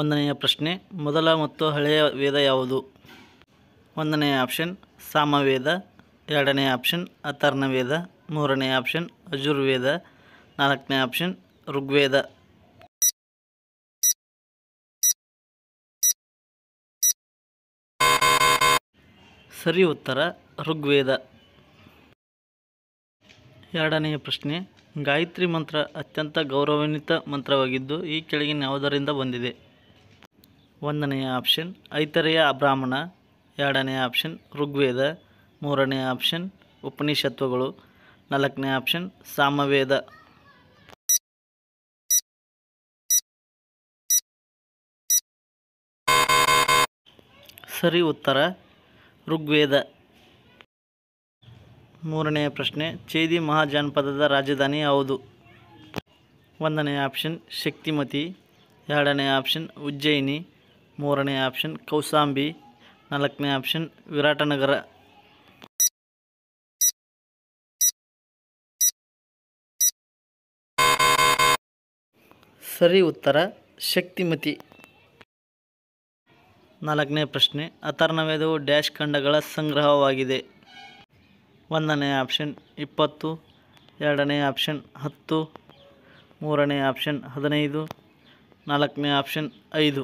ಒಂದನೆಯ ಪ್ರಶ್ನೆ ಮೊದಲ ಮತ್ತು ಹಳೆಯ ವೇದ ಯಾವುದು ಒಂದನೆಯ ಆಪ್ಷನ್ ಸಾಮವೇದ ಎರಡನೇ ಆಪ್ಷನ್ ಅಥರ್ನ ಮೂರನೇ ಆಪ್ಷನ್ ಅಜುರ್ವೇದ ನಾಲ್ಕನೇ ಆಪ್ಷನ್ ಋಗ್ವೇದ ಸರಿ ಉತ್ತರ ಋಗ್ವೇದ ಎರಡನೆಯ ಪ್ರಶ್ನೆ ಗಾಯತ್ರಿ ಮಂತ್ರ ಅತ್ಯಂತ ಗೌರವಾನ್ವಿತ ಮಂತ್ರವಾಗಿದ್ದು ಈ ಕೆಳಗಿನ ಯಾವುದರಿಂದ ಬಂದಿದೆ ಒಂದನೆಯ ಆಪ್ಷನ್ ಐತರೆಯ ಬ್ರಾಹ್ಮಣ ಎರಡನೇ ಆಪ್ಷನ್ ಋಗ್ವೇದ ಮೂರನೇ ಆಪ್ಷನ್ ಉಪನಿಷತ್ವಗಳು ನಾಲ್ಕನೇ ಆಪ್ಷನ್ ಸಾಮವೇದ ಸರಿ ಉತ್ತರ ಋಗ್ವೇದ ಮೂರನೆಯ ಪ್ರಶ್ನೆ ಚೇದಿ ಮಹಾಜನಪದದ ರಾಜಧಾನಿ ಯಾವುದು ಒಂದನೆಯ ಆಪ್ಷನ್ ಶಕ್ತಿಮತಿ ಎರಡನೇ ಆಪ್ಷನ್ ಉಜ್ಜಯಿನಿ ಮೂರನೇ ಆಪ್ಷನ್ ಕೌಸಾಂಬಿ ನಾಲ್ಕನೇ ಆಪ್ಷನ್ ವಿರಾಟನಗರ ಸರಿ ಉತ್ತರ ಶಕ್ತಿಮತಿ ನಾಲ್ಕನೇ ಪ್ರಶ್ನೆ ಅಥರ್ನವೇದವು ಡ್ಯಾಶ್ ಖಂಡಗಳ ಸಂಗ್ರಹವಾಗಿದೆ ಒಂದನೇ ಆಪ್ಷನ್ ಇಪ್ಪತ್ತು ಎರಡನೇ ಆಪ್ಷನ್ ಹತ್ತು ಮೂರನೇ ಆಪ್ಷನ್ ಹದಿನೈದು ನಾಲ್ಕನೇ ಆಪ್ಷನ್ ಐದು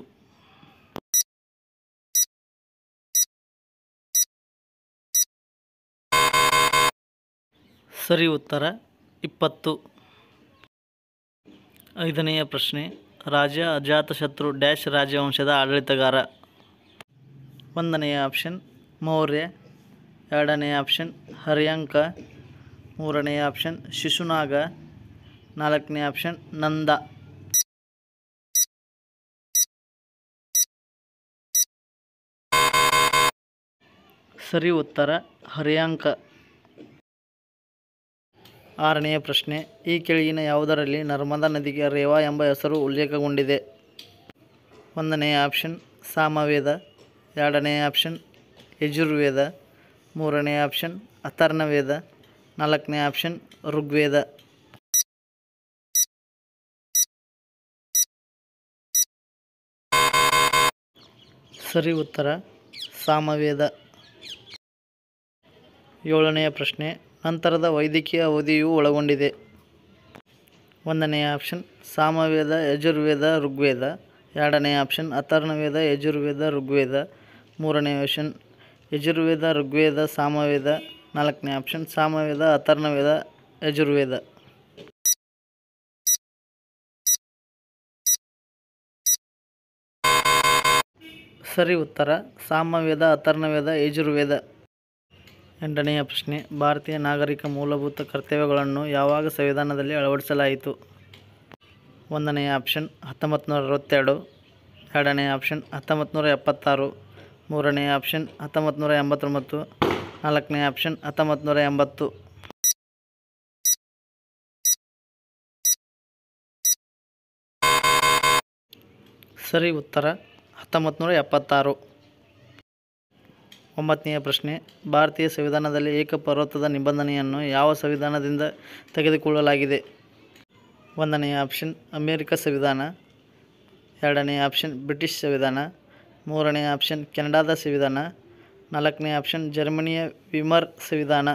ಸರಿ ಉತ್ತರ ಇಪ್ಪತ್ತು ಐದನೆಯ ಪ್ರಶ್ನೆ ರಾಜ ಅಜಾತಶತ್ರು ಡ್ಯಾಶ್ ರಾಜವಂಶದ ಆಡಳಿತಗಾರ ಒಂದನೆಯ ಆಪ್ಷನ್ ಮೌರ್ಯ ಎರಡನೆಯ ಆಪ್ಷನ್ ಹರ್ಯಾಂಕ ಮೂರನೆಯ ಆಪ್ಷನ್ ಶಿಶುನಾಗ ನಾಲ್ಕನೇ ಆಪ್ಷನ್ ನಂದ ಸರಿ ಉತ್ತರ ಹರ್ಯಾಂಕ ಆರನೆಯ ಪ್ರಶ್ನೆ ಈ ಕೆಳಗಿನ ಯಾವುದರಲ್ಲಿ ನರ್ಮದಾ ನದಿಗೆ ರೇವಾ ಎಂಬ ಹೆಸರು ಉಲ್ಲೇಖಗೊಂಡಿದೆ ಒಂದನೆಯ ಆಪ್ಷನ್ ಸಾಮವೇದ ಎರಡನೆಯ ಆಪ್ಷನ್ ಯಜುರ್ವೇದ ಮೂರನೇ ಆಪ್ಷನ್ ಅತರ್ಣವೇದ ನಾಲ್ಕನೇ ಆಪ್ಷನ್ ಋಗ್ವೇದ ಸರಿ ಉತ್ತರ ಸಾಮವೇದ ಏಳನೆಯ ಪ್ರಶ್ನೆ ನಂತರದ ವೈದ್ಯಕೀಯ ಅವಧಿಯು ಒಳಗೊಂಡಿದೆ ಒಂದನೆಯ ಆಪ್ಷನ್ ಸಾಮವೇದ ಯಜುರ್ವೇದ ಋಗ್ವೇದ ಎರಡನೇ ಆಪ್ಷನ್ ಅಥರ್ಣವೇದ ಯಜುರ್ವೇದ ಋಗ್ವೇದ ಮೂರನೇ ಆಪ್ಷನ್ ಯಜುರ್ವೇದ ಋಗ್ವೇದ ಸಾಮವೇದ ನಾಲ್ಕನೇ ಆಪ್ಷನ್ ಸಾಮವೇದ ಅಥರ್ಣವೇದ ಯಜುರ್ವೇದ ಸರಿ ಉತ್ತರ ಸಾಮವೇದ ಅಥರ್ಣವೇದ ಯಜುರ್ವೇದ ಎಂಟನೆಯ ಪ್ರಶ್ನೆ ಭಾರತೀಯ ನಾಗರಿಕ ಮೂಲಭೂತ ಕರ್ತವ್ಯಗಳನ್ನು ಯಾವಾಗ ಸಂವಿಧಾನದಲ್ಲಿ ಅಳವಡಿಸಲಾಯಿತು ಒಂದನೆಯ ಆಪ್ಷನ್ ಹತ್ತೊಂಬತ್ತು ನೂರ ಅರವತ್ತೆರಡು ಎರಡನೇ ಆಪ್ಷನ್ ಹತ್ತೊಂಬತ್ತು ನೂರ ಎಪ್ಪತ್ತಾರು ಮೂರನೆಯ ಆಪ್ಷನ್ ಹತ್ತೊಂಬತ್ತು ನೂರ ಎಂಬತ್ತೊಂಬತ್ತು ನಾಲ್ಕನೇ ಆಪ್ಷನ್ ಹತ್ತೊಂಬತ್ತು ನೂರ ಎಂಬತ್ತು ಸರಿ ಉತ್ತರ ಹತ್ತೊಂಬತ್ತು ನೂರ ಎಪ್ಪತ್ತಾರು ಒಂಬತ್ತನೆಯ ಪ್ರಶ್ನೆ ಭಾರತೀಯ ಸಂವಿಧಾನದಲ್ಲಿ ಏಕಪರ್ವತದ ನಿಬಂಧನೆಯನ್ನು ಯಾವ ಸಂವಿಧಾನದಿಂದ ತೆಗೆದುಕೊಳ್ಳಲಾಗಿದೆ ಒಂದನೆಯ ಆಪ್ಷನ್ ಅಮೇರಿಕ ಸಂವಿಧಾನ ಎರಡನೆಯ ಆಪ್ಷನ್ ಬ್ರಿಟಿಷ್ ಸಂವಿಧಾನ ಮೂರನೆಯ ಆಪ್ಷನ್ ಕೆನಡಾದ ಸಂವಿಧಾನ ನಾಲ್ಕನೇ ಆಪ್ಷನ್ ಜರ್ಮನಿಯ ವಿಮರ್ ಸಂವಿಧಾನ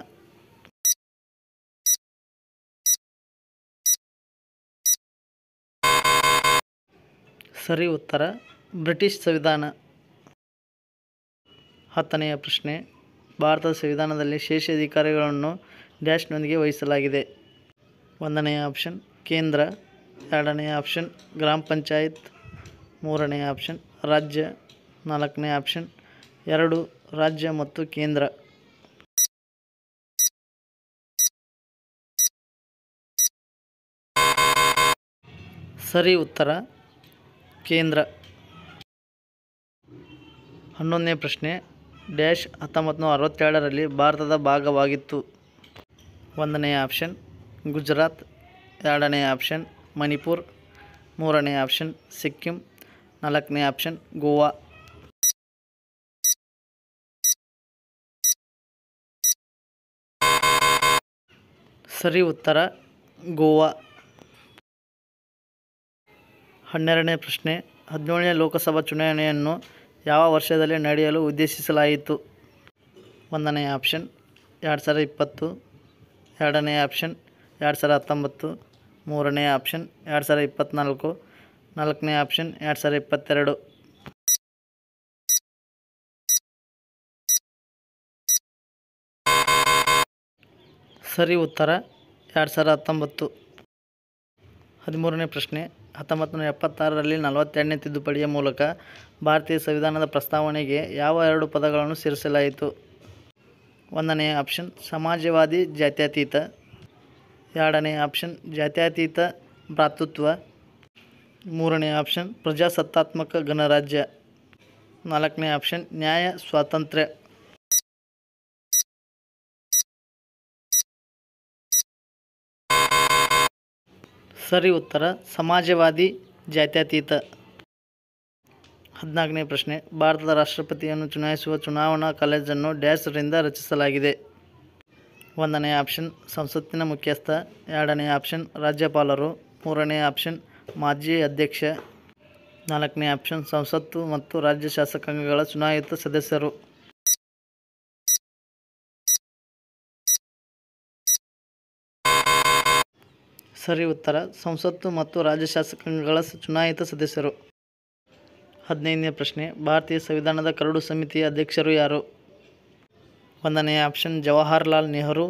ಸರಿ ಉತ್ತರ ಬ್ರಿಟಿಷ್ ಸಂವಿಧಾನ ಹತ್ತನೆಯ ಪ್ರಶ್ನೆ ಭಾರತದ ಸಂವಿಧಾನದಲ್ಲಿ ಶೇಷ ಅಧಿಕಾರಿಗಳನ್ನು ಡ್ಯಾಶ್ನೊಂದಿಗೆ ವಹಿಸಲಾಗಿದೆ ಒಂದನೆಯ ಆಪ್ಷನ್ ಕೇಂದ್ರ ಎರಡನೆಯ ಆಪ್ಷನ್ ಗ್ರಾಮ ಪಂಚಾಯತ್ ಮೂರನೆಯ ಆಪ್ಷನ್ ರಾಜ್ಯ ನಾಲ್ಕನೇ ಆಪ್ಷನ್ ಎರಡು ರಾಜ್ಯ ಮತ್ತು ಕೇಂದ್ರ ಸರಿ ಉತ್ತರ ಕೇಂದ್ರ ಹನ್ನೊಂದನೇ ಪ್ರಶ್ನೆ ಡ್ಯಾಶ್ ಹತ್ತೊಂಬತ್ತು ನೂರ ಅರವತ್ತೇಳರಲ್ಲಿ ಭಾರತದ ಭಾಗವಾಗಿತ್ತು ಒಂದನೇ ಆಪ್ಷನ್ ಗುಜರಾತ್ ಎರಡನೇ ಆಪ್ಷನ್ ಮಣಿಪುರ್ ಮೂರನೇ ಆಪ್ಷನ್ ಸಿಕ್ಕಿಂ ನಾಲ್ಕನೇ ಆಪ್ಷನ್ ಗೋವಾ ಸರಿ ಉತ್ತರ ಗೋವಾ ಹನ್ನೆರಡನೇ ಪ್ರಶ್ನೆ ಹದಿನೇಳನೇ ಲೋಕಸಭಾ ಚುನಾವಣೆಯನ್ನು ಯಾವ ವರ್ಷದಲ್ಲಿ ನಡೆಯಲು ಉದ್ದೇಶಿಸಲಾಯಿತು ಒಂದನೇ ಆಪ್ಷನ್ ಎರಡು ಸಾವಿರ ಇಪ್ಪತ್ತು ಎರಡನೇ ಆಪ್ಷನ್ ಎರಡು ಸಾವಿರ ಹತ್ತೊಂಬತ್ತು ಮೂರನೇ ಆಪ್ಷನ್ ಎರಡು ಸಾವಿರ ಇಪ್ಪತ್ತ್ನಾಲ್ಕು ನಾಲ್ಕನೇ ಆಪ್ಷನ್ ಎರಡು ಸಾವಿರ ಇಪ್ಪತ್ತೆರಡು ಸರಿ ಉತ್ತರ ಎರಡು ಸಾವಿರ ಹತ್ತೊಂಬತ್ತು ಹದಿಮೂರನೇ ಪ್ರಶ್ನೆ ಹತ್ತೊಂಬತ್ತು ನೂರ ಎಪ್ಪತ್ತಾರರಲ್ಲಿ ನಲವತ್ತೆರಡನೇ ತಿದ್ದುಪಡಿಯ ಮೂಲಕ ಭಾರತೀಯ ಸಂವಿಧಾನದ ಪ್ರಸ್ತಾವನೆಗೆ ಯಾವ ಎರಡು ಪದಗಳನ್ನು ಸೇರಿಸಲಾಯಿತು ಒಂದನೆಯ ಆಪ್ಷನ್ ಸಮಾಜವಾದಿ ಜಾತ್ಯತೀತ ಎರಡನೇ ಆಪ್ಷನ್ ಜಾತ್ಯತೀತ ಭ್ರಾತೃತ್ವ ಮೂರನೇ ಆಪ್ಷನ್ ಪ್ರಜಾಸತ್ತಾತ್ಮಕ ಗಣರಾಜ್ಯ ನಾಲ್ಕನೇ ಆಪ್ಷನ್ ನ್ಯಾಯ ಸ್ವಾತಂತ್ರ್ಯ ಸರಿ ಉತ್ತರ ಸಮಾಜವಾದಿ ಜಾತ್ಯತೀತ ಹದಿನಾಲ್ಕನೇ ಪ್ರಶ್ನೆ ಭಾರತದ ರಾಷ್ಟ್ರಪತಿಯನ್ನು ಚುನಾಯಿಸುವ ಚುನಾವಣಾ ಕಾಲೇಜನ್ನು ಡ್ಯಾಸ್ರಿಂದ ರಚಿಸಲಾಗಿದೆ ಒಂದನೇ ಆಪ್ಷನ್ ಸಂಸತ್ತಿನ ಮುಖ್ಯಸ್ಥ ಎರಡನೇ ಆಪ್ಷನ್ ರಾಜ್ಯಪಾಲರು ಮೂರನೇ ಆಪ್ಷನ್ ಮಾಜಿ ಅಧ್ಯಕ್ಷ ನಾಲ್ಕನೇ ಆಪ್ಷನ್ ಸಂಸತ್ತು ಮತ್ತು ರಾಜ್ಯ ಶಾಸಕಾಂಗಗಳ ಚುನಾಯಿತ ಸದಸ್ಯರು ಸರಿ ಉತ್ತರ ಸಂಸತ್ತು ಮತ್ತು ರಾಜ್ಯ ಶಾಸಕಾಂಗಗಳ ಚುನಾಯಿತ ಸದಸ್ಯರು ಹದಿನೈದನೇ ಪ್ರಶ್ನೆ ಭಾರತೀಯ ಸಂವಿಧಾನದ ಕರಡು ಸಮಿತಿಯ ಅಧ್ಯಕ್ಷರು ಯಾರು ಒಂದನೆಯ ಆಪ್ಷನ್ ಜವಾಹರ್ಲಾಲ್ ನೆಹರು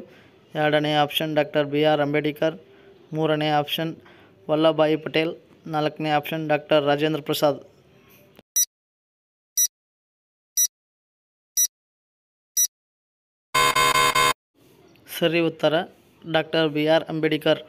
ಎರಡನೇ option doctor B R Ambedkar ಮೂರನೇ ಆಪ್ಷನ್ ವಲ್ಲಭಾಯಿ ಪಟೇಲ್ ನಾಲ್ಕನೇ ಆಪ್ಷನ್ ಡಾಕ್ಟರ್ ರಾಜೇಂದ್ರ ಪ್ರಸಾದ್ ಸರಿ ಉತ್ತರ ಡಾಕ್ಟರ್ ಬಿ ಆರ್ ಅಂಬೇಡ್ಕರ್